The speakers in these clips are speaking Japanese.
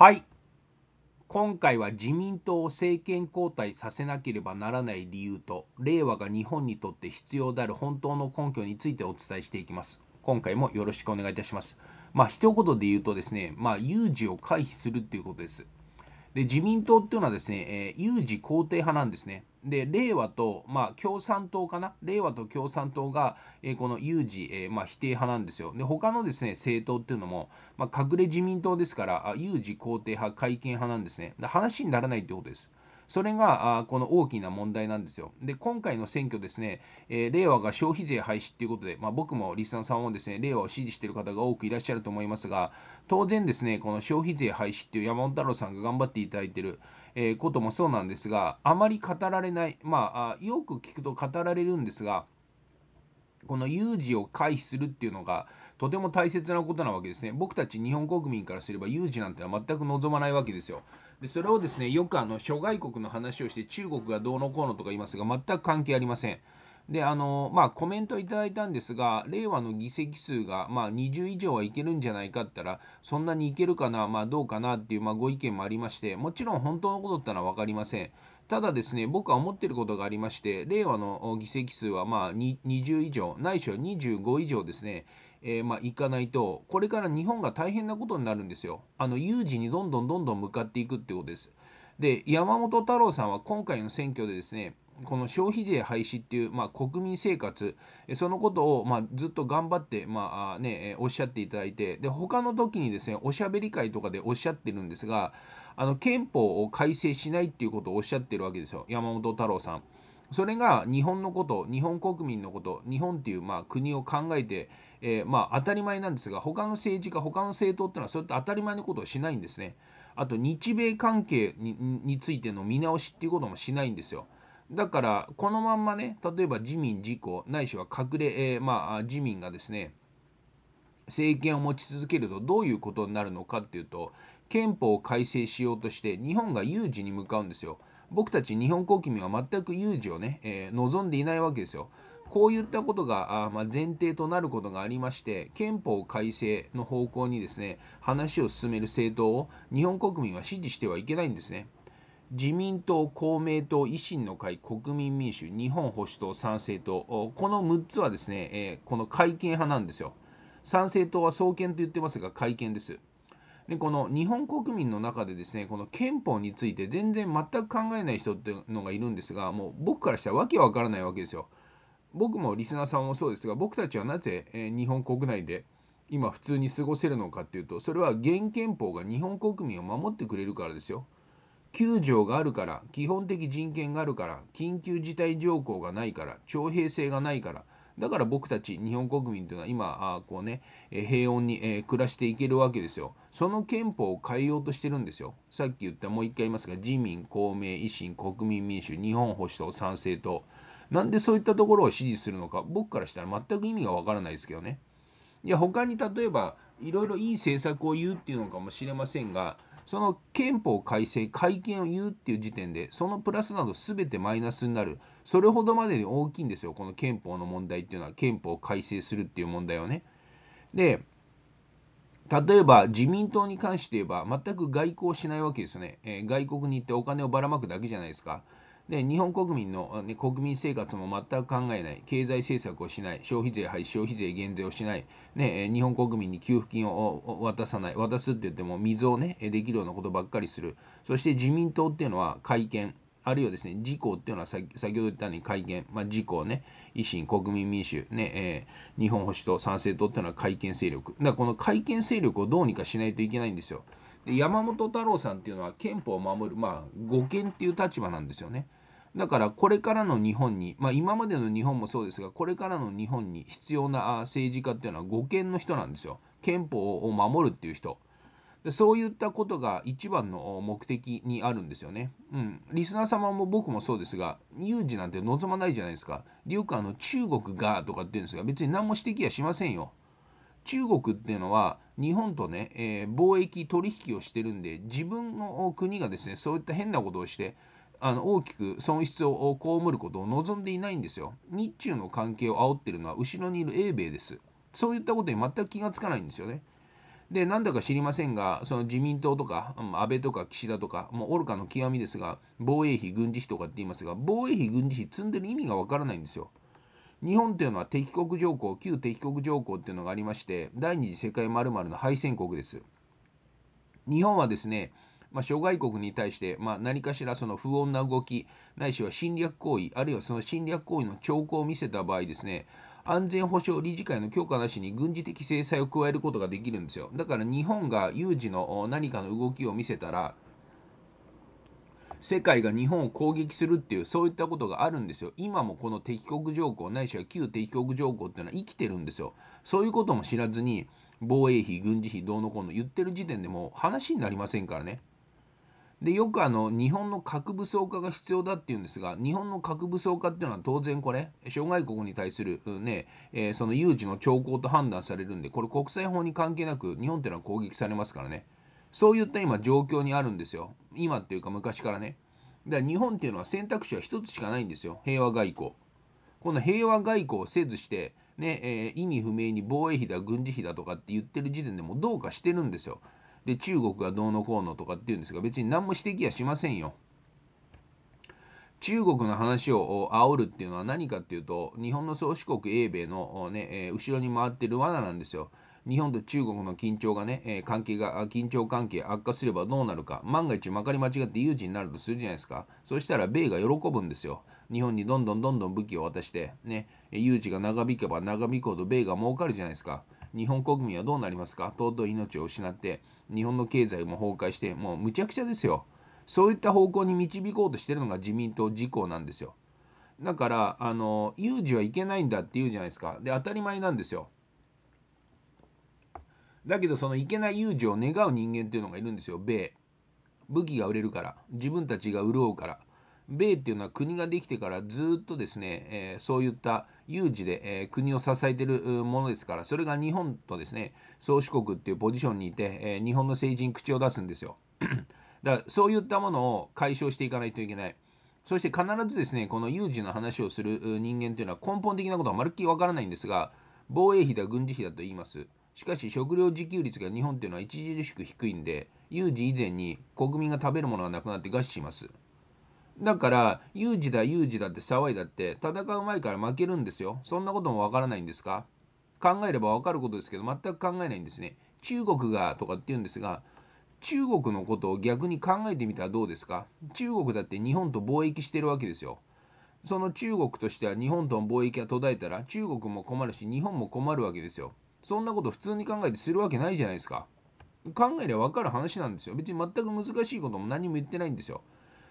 はい。今回は自民党を政権交代させなければならない理由と、令和が日本にとって必要である本当の根拠についてお伝えしていきます。今回もよろしくお願いいたします。まあ、一言で言うとですね、まあ、有事を回避するっていうことです。で、自民党っていうのはですね、えー、有事肯定派なんですね。で令和と、まあ、共産党かな令和と共産党が、えー、この有事、えー、まあ、否定派なんですよ。で他のですね政党っていうのも、まあ、隠れ自民党ですからあ有事肯定派改憲派なんですね。話にならないってことです。それがあこの大きな問題なんですよ。で、今回の選挙ですね、えー、令和が消費税廃止ということで、まあ、僕もリスナーさんもですね、令和を支持している方が多くいらっしゃると思いますが、当然ですね、この消費税廃止っていう山本太郎さんが頑張っていただいている、えこともそうなんですがあまり語られないまあよく聞くと語られるんですがこの有事を回避するっていうのがとても大切なことなわけですね僕たち日本国民からすれば有事なんてのは全く望まないわけですよでそれをですねよくあの諸外国の話をして中国がどうのこうのとか言いますが全く関係ありません。であのまあ、コメントいただいたんですが、令和の議席数が、まあ、20以上はいけるんじゃないかったら、そんなにいけるかな、まあ、どうかなっていう、まあ、ご意見もありまして、もちろん本当のことだったら分かりません。ただですね、僕は思っていることがありまして、令和の議席数はまあ20以上、ないしは25以上ですね、えー、まあいかないと、これから日本が大変なことになるんですよ。あの有事にどんどんどんどん向かっていくってことです。で、山本太郎さんは今回の選挙でですね、この消費税廃止っていう、まあ、国民生活、そのことを、まあ、ずっと頑張って、まあね、おっしゃっていただいて、で他の時にですね、おしゃべり会とかでおっしゃってるんですが、あの憲法を改正しないっていうことをおっしゃってるわけですよ、山本太郎さん。それが日本のこと、日本国民のこと、日本っていうまあ国を考えて、えー、まあ当たり前なんですが、他の政治家、他の政党っていうのは、それって当たり前のことをしないんですね。あと、日米関係についての見直しっていうこともしないんですよ。だから、このまんまね、例えば自民、自公、ないしは隠れ、えー、まあ、自民がですね、政権を持ち続けるとどういうことになるのかっていうと、憲法を改正しようとして、日本が有事に向かうんですよ。僕たち日本国民は全く有事をね、えー、望んでいないわけですよ。こういったことがあ、まあ、前提となることがありまして、憲法改正の方向にですね、話を進める政党を日本国民は支持してはいけないんですね。自民党、公明党、維新の会、国民民主、日本保守党、参政党、この6つはですね、えこの改憲派なんですよ。参政党は創建と言ってますが、改憲です。でこの日本国民の中でですねこの憲法について全然全く考えない人っていうのがいるんですがもう僕からしたら訳わからないわけですよ。僕もリスナーさんもそうですが僕たちはなぜ、え日本国内で今普通に過ごせるのかっていうとそれは現憲法が日本国民を守ってくれるからですよ。9条があるから、基本的人権があるから、緊急事態条項がないから、徴兵制がないから、だから僕たち日本国民というのは今、あこうね、平穏に、え暮らしていけるわけですよ。その憲法を変えようとしてるんですよ。さっき言った、もう一回言いますが、自民、公明、維新、国民民主、日本保守党、賛成党。なんでそういったところを支持するのか、僕からしたら全く意味がわからないですけどね。いや、他に例えば、いろいろいい政策を言うっていうのかもしれませんが、その憲法改正改憲を言うっていう時点でそのプラスなど全てマイナスになるそれほどまでに大きいんですよこの憲法の問題っていうのは憲法を改正するっていう問題はね。で例えば自民党に関して言えば全く外交しないわけですよね、えー、外国に行ってお金をばらまくだけじゃないですか。で日本国民の、ね、国民生活も全く考えない、経済政策をしない、消費税廃止、消費税減税をしない、ね、日本国民に給付金を渡さない、渡すって言っても、水を、ね、できるようなことばっかりする、そして自民党っていうのは改憲、あるいはですね、自公っていうのは先ほど言ったように改憲、まあ、自公ね、維新、国民民主、ねえー、日本保守党、参政党っていうのは改憲勢力、だからこの改憲勢力をどうにかしないといけないんですよ。で山本太郎さんっていうのは憲法を守る、まあ、護憲っていう立場なんですよね。だからこれからの日本に、まあ、今までの日本もそうですがこれからの日本に必要な政治家っていうのは護憲の人なんですよ憲法を守るっていう人でそういったことが一番の目的にあるんですよね、うん、リスナー様も僕もそうですが有事なんて望まないじゃないですかよくあの中国がとかって言うんですが別に何も指摘はしませんよ中国っていうのは日本とね、えー、貿易取引をしてるんで自分の国がですねそういった変なことをしてあの大きく損失を被ることを望んでいないんですよ。日中の関係を煽ってるのは後ろにいる英米です。そういったことに全く気がつかないんですよね。で、なんだか知りませんが、その自民党とか、安倍とか岸田とか、もう愚かの極みですが、防衛費、軍事費とかって言いますが、防衛費、軍事費積んでる意味がわからないんですよ。日本というのは敵国条項、旧敵国条項っていうのがありまして、第二次世界まるの敗戦国です。日本はですね、まあ、諸外国に対して、まあ、何かしらその不穏な動き、ないしは侵略行為、あるいはその侵略行為の兆候を見せた場合ですね、安全保障理事会の許可なしに軍事的制裁を加えることができるんですよ。だから日本が有事の何かの動きを見せたら、世界が日本を攻撃するっていう、そういったことがあるんですよ。今もこの敵国条項、ないしは旧敵国条項っていうのは生きてるんですよ。そういうことも知らずに、防衛費、軍事費、どうのこうの言ってる時点でもう話になりませんからね。でよくあの日本の核武装化が必要だっていうんですが日本の核武装化っていうのは当然これ諸外国に対する、ねえー、その有事の兆候と判断されるんでこれ国際法に関係なく日本っていうのは攻撃されますからねそういった今状況にあるんですよ今っていうか昔からねだから日本っていうのは選択肢は1つしかないんですよ平和外交この平和外交をせずしてねえー、意味不明に防衛費だ軍事費だとかって言ってる時点でもどうかしてるんですよで中国がどうのこうのとかっていうんですが別に何も指摘はしませんよ。中国の話を煽るっていうのは何かっていうと日本の宗主国英米の、ね、え後ろに回ってる罠なんですよ。日本と中国の緊張がね、え関係が、緊張関係悪化すればどうなるか、万が一まかり間違って有事になるとするじゃないですか。そしたら米が喜ぶんですよ。日本にどんどんどんどん武器を渡して、ね、有事が長引けば長引くほど米が儲かるじゃないですか。日本国民はどうなりますか尊い命を失って日本の経済も崩壊してもうむちゃくちゃですよそういった方向に導こうとしてるのが自民党自公なんですよだからあの有事はいけないんだって言うじゃないですかで当たり前なんですよだけどそのいけない有事を願う人間っていうのがいるんですよ米武器が売れるから自分たちが潤うから米っていうのは国ができてからずっとですね、えー、そういった有事で、えー、国を支えているものですから、それが日本とですね、宗主国っていうポジションにいて、えー、日本の政治に口を出すんですよ。だからそういったものを解消していかないといけない。そして必ずですね、この有事の話をする人間というのは根本的なことはまるっきりわからないんですが、防衛費だ、軍事費だと言います。しかし、食料自給率が日本というのは著しく低いんで、有事以前に国民が食べるものがなくなって餓死します。だから、有事だ、有事だって騒いだって、戦う前から負けるんですよ。そんなこともわからないんですか考えればわかることですけど、全く考えないんですね。中国がとかって言うんですが、中国のことを逆に考えてみたらどうですか中国だって日本と貿易してるわけですよ。その中国としては日本との貿易が途絶えたら中国も困るし日本も困るわけですよ。そんなこと普通に考えてするわけないじゃないですか。考えりゃ分かる話なんですよ。別に全く難しいことも何も言ってないんですよ。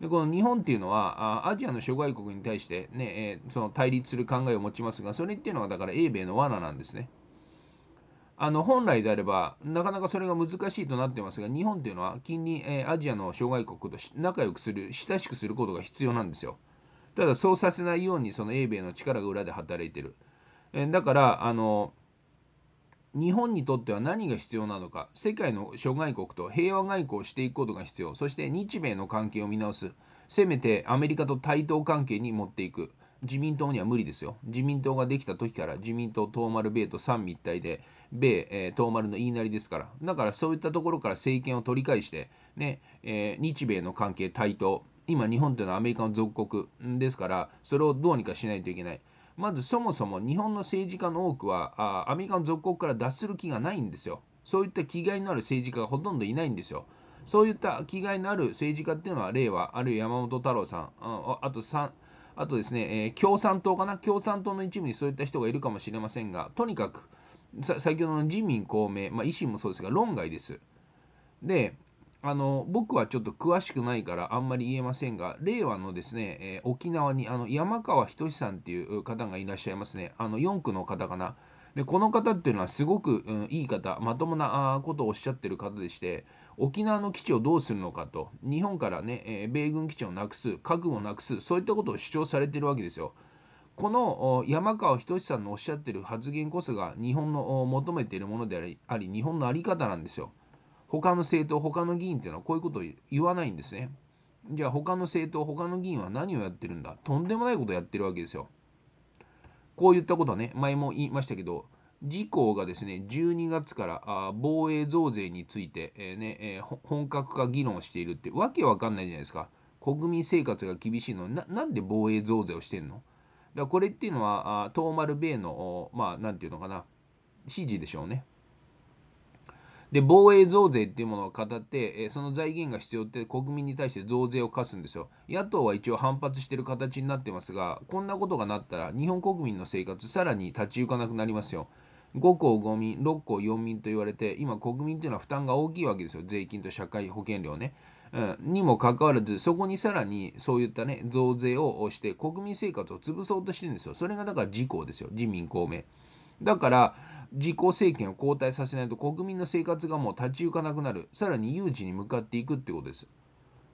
でこの日本っていうのはあアジアの諸外国に対してね、えー、その対立する考えを持ちますがそれっていうのがだから英米の罠なんですね。あの本来であればなかなかそれが難しいとなってますが日本っていうのは近隣、えー、アジアの諸外国と仲良くする親しくすることが必要なんですよ。ただそうさせないようにその英米の力が裏で働いてる。えー、だからあの日本にとっては何が必要なのか世界の諸外国と平和外交をしていくことが必要そして日米の関係を見直すせめてアメリカと対等関係に持っていく自民党には無理ですよ自民党ができた時から自民党東丸米と三位一体で米、えー、東丸の言いなりですからだからそういったところから政権を取り返してね、えー、日米の関係対等今日本というのはアメリカの属国ですからそれをどうにかしないといけないまずそもそも日本の政治家の多くはあアメリカの属国から脱する気がないんですよ。そういった気概のある政治家がほとんどいないんですよ。そういった気概のある政治家っていうのは、令和、あるいは山本太郎さん、ああと3、あとですね、えー、共産党かな、共産党の一部にそういった人がいるかもしれませんが、とにかく、先ほどの自民、公明、まあ、維新もそうですが、論外です。で、あの僕はちょっと詳しくないからあんまり言えませんが、令和のですね、えー、沖縄にあの山川仁さんっていう方がいらっしゃいますね、あの4区の方かな。でこの方っていうのはすごく、うん、いい方、まともなことをおっしゃってる方でして、沖縄の基地をどうするのかと、日本からね、えー、米軍基地をなくす、核をなくす、そういったことを主張されてるわけですよ。この山川仁さんのおっしゃってる発言こそが日本の求めているものであり、日本の在り方なんですよ。他の政党、他の議員っていうのはこういうことを言わないんですね。じゃあ他の政党、他の議員は何をやってるんだとんでもないことをやってるわけですよ。こういったことはね、前も言いましたけど、自公がですね、12月から防衛増税について、えー、ねえー、本格化議論しているってわけわかんないじゃないですか。国民生活が厳しいのにななんで防衛増税をしてんのだこれっていうのは、東丸米の、まあ、なんていうのかな、指示でしょうね。で防衛増税っていうものを語って、えその財源が必要って国民に対して増税を課すんですよ。野党は一応反発してる形になってますが、こんなことがなったら、日本国民の生活、さらに立ち行かなくなりますよ。5項5民、6項4民と言われて、今、国民というのは負担が大きいわけですよ、税金と社会保険料ね。うん、にもかかわらず、そこにさらにそういったね、増税をして、国民生活を潰そうとしてるんですよ。それがだから自公ですよ、自民、公明。だから、自公政権を交代させないと国民の生活がもう立ち行かなくなるさらに誘致に向かっていくってことです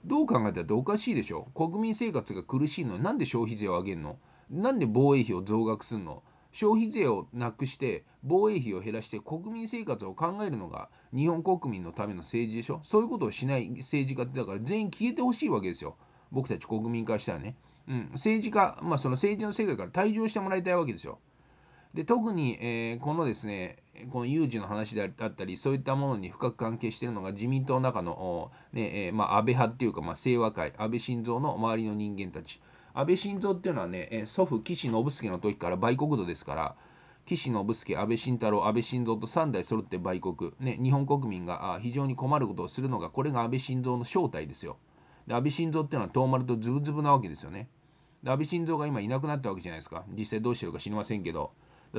どう考えたっておかしいでしょ国民生活が苦しいのなんで消費税を上げるのなんで防衛費を増額するの消費税をなくして防衛費を減らして国民生活を考えるのが日本国民のための政治でしょそういうことをしない政治家ってだから全員消えてほしいわけですよ僕たち国民からしたらね、うん、政治家、まあ、その政治の世界から退場してもらいたいわけですよで特に、えー、このですねこの有事の話であったり、そういったものに深く関係しているのが自民党の中の、ねえー、まあ、安倍派っていうか、まあ、清和会、安倍晋三の周りの人間たち。安倍晋三っていうのはね、祖父、岸信介の時から売国度ですから、岸信介、安倍晋太郎、安倍晋三と3代揃って売国、ね、日本国民が非常に困ることをするのが、これが安倍晋三の正体ですよ。で安倍晋三っていうのは遠丸とズブズブなわけですよね。で安倍晋三が今いなくなったわけじゃないですか。実際どうしてるか知りませんけど。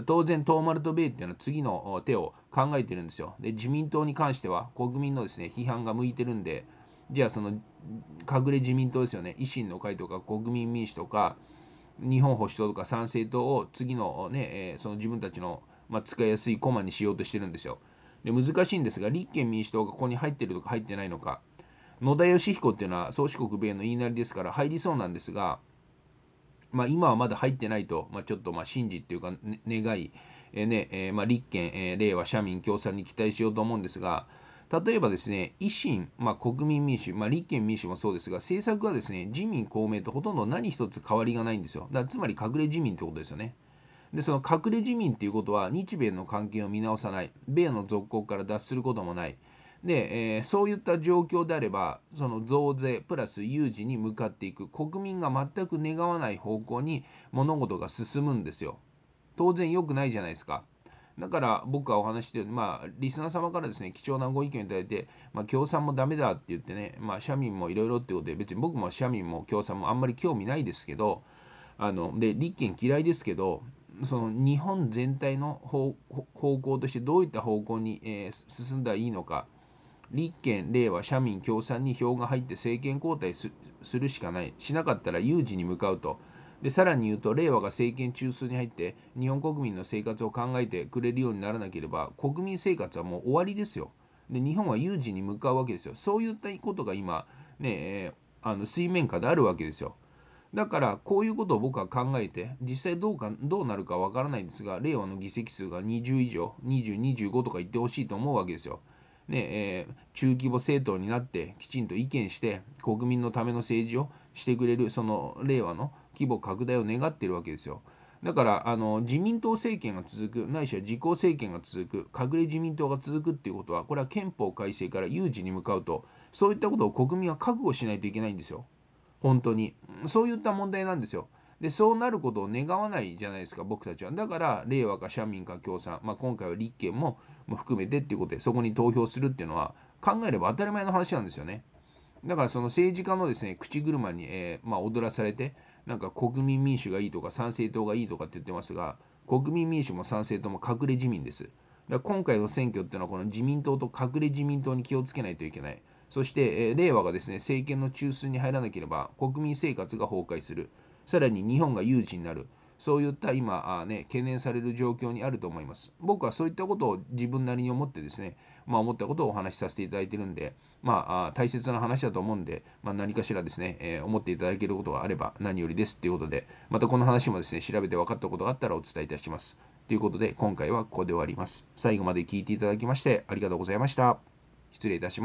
当然、トーマルト・ベイっていうのは次の手を考えてるんですよ。で、自民党に関しては国民のですね、批判が向いてるんで、じゃあその隠れ自民党ですよね、維新の会とか国民民主とか、日本保守党とか参政党を次のね、えその自分たちの、ま使いやすい駒にしようとしてるんですよ。で、難しいんですが、立憲民主党がここに入ってるとか入ってないのか、野田佳彦っていうのは宗主国米の言いなりですから入りそうなんですが、まあ、今はまだ入ってないと、まあ、ちょっとまあ信じっていうか、ね、願い、えー、ねえー、まあ、立憲、えー、令和、社民、共産に期待しようと思うんですが、例えばですね、維新、まあ、国民民主、まあ、立憲民主もそうですが、政策はですね、自民、公明とほとんど何一つ変わりがないんですよ。だつまり隠れ自民ってことですよね。で、その隠れ自民っていうことは、日米の関係を見直さない、米の続行から脱することもない、で、えー、そういった状況であればその増税プラス有事に向かっていく国民が全く願わない方向に物事が進むんですよ当然良くないじゃないですかだから僕はお話してる、まあ、リスナー様からですね、貴重なご意見いただいて、まあ、共産もダメだって言ってね、まあ、社民もいろいろってことで、別に僕も社民も共産もあんまり興味ないですけど、あの、で、立憲嫌いですけど、その日本全体の方向としてどういった方向に、えー、進んだらいいのか、立憲、令和、社民、共産に票が入って政権交代するしかない、しなかったら有事に向かうと。でさらに言うと、令和が政権中枢に入って、日本国民の生活を考えてくれるようにならなければ、国民生活はもう終わりですよ。で、日本は有事に向かうわけですよ。そういったことが今、ね、えー、あの水面下であるわけですよ。だからこういうことを僕は考えて実際どうかどうなるかわからないんですが令和の議席数が20以上2025とか言ってほしいと思うわけですよ。ねえー、中規模政党になってきちんと意見して国民のための政治をしてくれるその令和の規模拡大を願っているわけですよ。だからあの自民党政権が続くないしは自公政権が続く隠れ自民党が続くっていうことはこれは憲法改正から有事に向かうとそういったことを国民は覚悟しないといけないんですよ。本当にそういった問題なんですよ。でそうなることを願わないじゃないですか僕たちはだから令和か社民か共産、まあ、今回は立憲も含めてっていうことでそこに投票するっていうのは考えれば当たり前の話なんですよねだからその政治家のですね口車に、えー、まあ、踊らされてなんか国民民主がいいとか参政党がいいとかって言ってますが国民民主も参政党も隠れ自民ですだから今回の選挙っていうのはこの自民党と隠れ自民党に気をつけないといけないそして、えー、令和がですね政権の中枢に入らなければ国民生活が崩壊するさらに日本が有事になるそういった今あ、ね、懸念される状況にあると思います。僕はそういったことを自分なりに思ってですね、まあ、思ったことをお話しさせていただいてるんで、まあ、大切な話だと思うんで、まあ、何かしらですね、えー、思っていただけることがあれば何よりですということで、またこの話もですね、調べて分かったことがあったらお伝えいたします。ということで、今回はここで終わります。最後まで聞いていただきましてありがとうございました。失礼いたします。